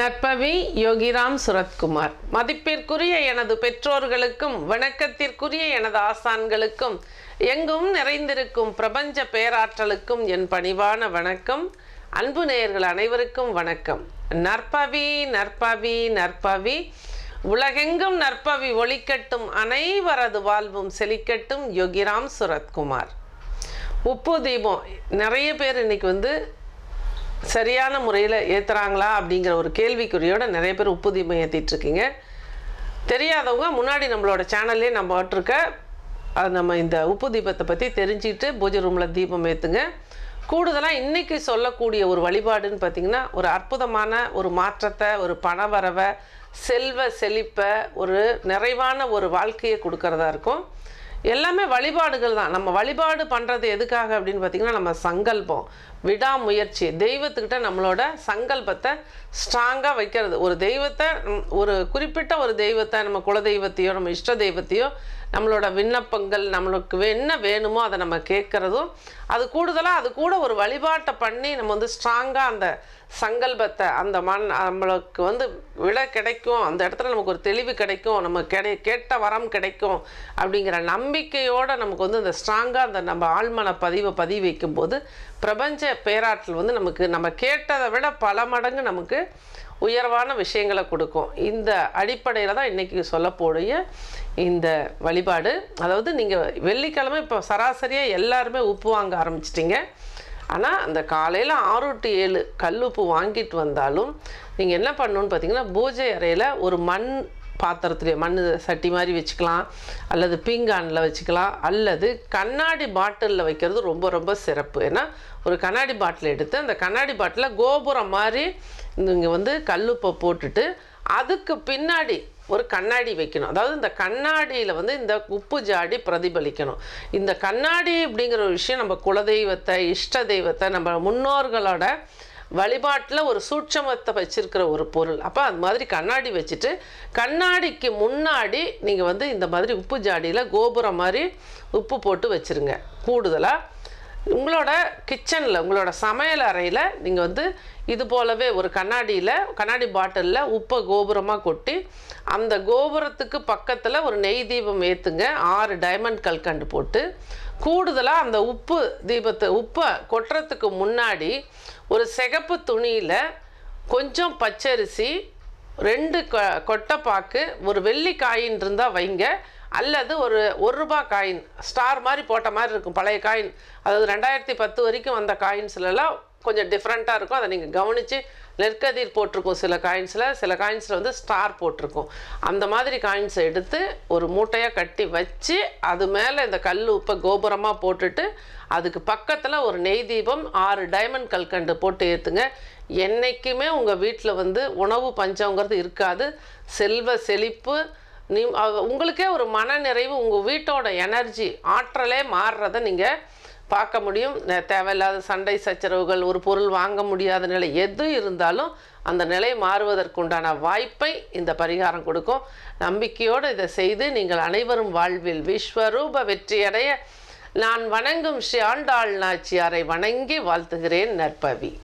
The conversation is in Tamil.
நட்பவி யோகிராம் சுரத்குமார் மதிப்பிற்குரிய எனது பெற்றோர்களுக்கும் வணக்கத்திற்குரிய எனது ஆசான்களுக்கும் எங்கும் நிறைந்திருக்கும் பிரபஞ்ச பேராற்றலுக்கும் என் பணிவான வணக்கம் அன்பு நேயர்கள் அனைவருக்கும் வணக்கம் நற்பவி நற்பவி நற்பவி உலகெங்கும் நற்பவி ஒழிக்கட்டும் அனைவரது வாழ்வும் செழிக்கட்டும் யோகிராம் சுரத்குமார் உப்பு தீபம் நிறைய பேர் இன்னைக்கு வந்து சரியான முறையில் ஏற்றுறாங்களா அப்படிங்கிற ஒரு கேள்விக்குறியோட நிறைய பேர் உப்புதீபம் ஏற்றிட்டுருக்கீங்க தெரியாதவங்க முன்னாடி நம்மளோட சேனல்லே நம்ம இருக்க நம்ம இந்த உப்பு தீபத்தை பற்றி தெரிஞ்சுக்கிட்டு பூஜை ரூமில் தீபம் ஏற்றுங்க கூடுதலாக இன்றைக்கி சொல்லக்கூடிய ஒரு வழிபாடுன்னு பார்த்திங்கன்னா ஒரு அற்புதமான ஒரு மாற்றத்தை ஒரு பண வரவை செல்வ செழிப்பை ஒரு நிறைவான ஒரு வாழ்க்கையை கொடுக்கறதா இருக்கும் எல்லாமே வழிபாடுகள் தான் நம்ம வழிபாடு பண்ணுறது எதுக்காக அப்படின்னு பார்த்திங்கன்னா நம்ம சங்கல்பம் விடாமுயற்சி தெய்வத்துக்கிட்ட நம்மளோட சங்கல்பத்தை ஸ்ட்ராங்காக வைக்கிறது ஒரு தெய்வத்தை ஒரு குறிப்பிட்ட ஒரு தெய்வத்தை நம்ம குலதெய்வத்தையோ நம்ம இஷ்ட தெய்வத்தையோ நம்மளோட விண்ணப்பங்கள் நம்மளுக்கு என்ன வேணுமோ அதை நம்ம கேட்குறதும் அது கூடுதலாக அது கூட ஒரு வழிபாட்டை பண்ணி நம்ம வந்து ஸ்ட்ராங்காக அந்த சங்கல்பத்தை அந்த மண் நம்மளுக்கு வந்து விலை கிடைக்கும் அந்த இடத்துல நமக்கு ஒரு தெளிவு கிடைக்கும் நம்ம கிடை கேட்ட வரம் கிடைக்கும் அப்படிங்கிற நம்பிக்கையோடு நமக்கு வந்து அந்த ஸ்ட்ராங்காக அந்த நம்ம ஆழ்மன பதிவை பதிவு வைக்கும்போது பிரபஞ்ச பேராற்றல் வந்து நமக்கு நம்ம கேட்டதை விட பல மடங்கு நமக்கு உயர்வான விஷயங்களை கொடுக்கும் இந்த அடிப்படையில் தான் இன்றைக்கி சொல்லக்கூடிய இந்த வழிபாடு அதாவது நீங்கள் வெள்ளிக்கிழமை இப்போ சராசரியாக எல்லாருமே உப்பு வாங்க ஆரம்பிச்சிட்டிங்க ஆனால் அந்த காலையில் ஆறு டு ஏழு கல்லுப்பு வாங்கிட்டு வந்தாலும் நீங்கள் என்ன பண்ணணுன்னு பார்த்தீங்கன்னா பூஜை அறையில் ஒரு மண் பாத்திரத்துலேயே மண் சட்டி மாதிரி வச்சுக்கலாம் அல்லது பீங்கானில் வச்சுக்கலாம் அல்லது கண்ணாடி பாட்டிலில் வைக்கிறது ரொம்ப ரொம்ப சிறப்பு ஏன்னா ஒரு கண்ணாடி பாட்டில் எடுத்து அந்த கண்ணாடி பாட்டிலில் கோபுரம் மாதிரி நீங்கள் வந்து கல்லுப்பை போட்டுட்டு அதுக்கு பின்னாடி ஒரு கண்ணாடி வைக்கணும் அதாவது இந்த கண்ணாடியில் வந்து இந்த உப்பு ஜாடி பிரதிபலிக்கணும் இந்த கண்ணாடி அப்படிங்கிற ஒரு விஷயம் நம்ம குலதெய்வத்தை இஷ்ட தெய்வத்தை நம்ம முன்னோர்களோட வழிபாட்டில் ஒரு சூட்சமத்தை வச்சுருக்கிற ஒரு பொருள் அப்போ அது மாதிரி கண்ணாடி வச்சுட்டு கண்ணாடிக்கு முன்னாடி நீங்கள் வந்து இந்த மாதிரி உப்பு ஜாடியில் கோபுரம் மாதிரி உப்பு போட்டு வச்சுருங்க கூடுதலாக உங்களோட கிச்சனில் உங்களோட சமையல் அறையில் நீங்கள் வந்து இது போலவே ஒரு கண்ணாடியில் கண்ணாடி பாட்டிலில் உப்பை கோபுரமாக கொட்டி அந்த கோபுரத்துக்கு பக்கத்தில் ஒரு நெய் தீபம் ஏற்றுங்க ஆறு டைமண்ட் கல்கண்டு போட்டு கூடுதலாக அந்த உப்பு தீபத்தை உப்பை கொட்டுறதுக்கு முன்னாடி ஒரு சிகப்பு துணியில் கொஞ்சம் பச்சரிசி ரெண்டு கொ கொட்டைப்பாக்கு ஒரு வெள்ளி காயின் இருந்தால் வைங்க அல்லது ஒரு ஒரு ரூபா காயின் ஸ்டார் மாதிரி போட்ட மாதிரி இருக்கும் பழைய காயின் அதாவது ரெண்டாயிரத்தி பத்து வரைக்கும் வந்த காயின்ஸ்லலாம் கொஞ்சம் டிஃப்ரெண்ட்டாக இருக்கும் அதை நீங்கள் கவனித்து நெற்கதிர் போட்டிருக்கும் சில காயின்ஸில் சில காயின்ஸில் வந்து ஸ்டார் போட்டிருக்கும் அந்த மாதிரி காயின்ஸை எடுத்து ஒரு மூட்டையாக கட்டி வச்சு அது மேலே இந்த கல் உப்பை கோபுரமாக போட்டுட்டு அதுக்கு பக்கத்தில் ஒரு நெய் தீபம் ஆறு டைமண்ட் கல்கண்டு போட்டு ஏற்றுங்க என்றைக்குமே உங்கள் வீட்டில் வந்து உணவு பஞ்சங்கிறது இருக்காது செல்வ செழிப்பு நீ உங்களுக்கே ஒரு மன நிறைவு உங்கள் வீட்டோட எனர்ஜி ஆற்றலே மாறுறத நீங்கள் பார்க்க முடியும் தேவையில்லாத சண்டை சச்சரவுகள் ஒரு பொருள் வாங்க முடியாத நிலை எது இருந்தாலும் அந்த நிலை மாறுவதற்குண்டான வாய்ப்பை இந்த பரிகாரம் கொடுக்கும் நம்பிக்கையோடு இதை செய்து நீங்கள் அனைவரும் வாழ்வில் விஸ்வரூப வெற்றியடைய நான் வணங்கும் ஸ்ரீ ஆண்டாள் நாச்சியாரை வணங்கி வாழ்த்துகிறேன் நற்பவி